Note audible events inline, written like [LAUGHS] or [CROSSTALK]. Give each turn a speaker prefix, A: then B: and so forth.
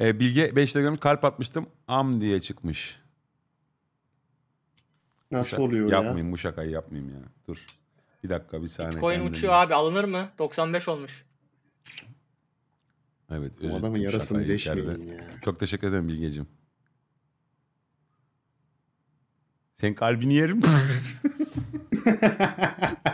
A: E, Bilge 5 lira kalp atmıştım. Am diye çıkmış. Nasıl Şak, oluyor yapmayayım, ya? Yapmayayım bu şakayı yapmayayım ya. Dur. Bir dakika bir saniye. Bitcoin kendim. uçuyor
B: abi
C: alınır mı? 95 olmuş.
A: Evet. O adamın yarasını deşmeyin ya. Çok teşekkür ederim Bilgeciğim. Sen kalbini yerim. [LAUGHS]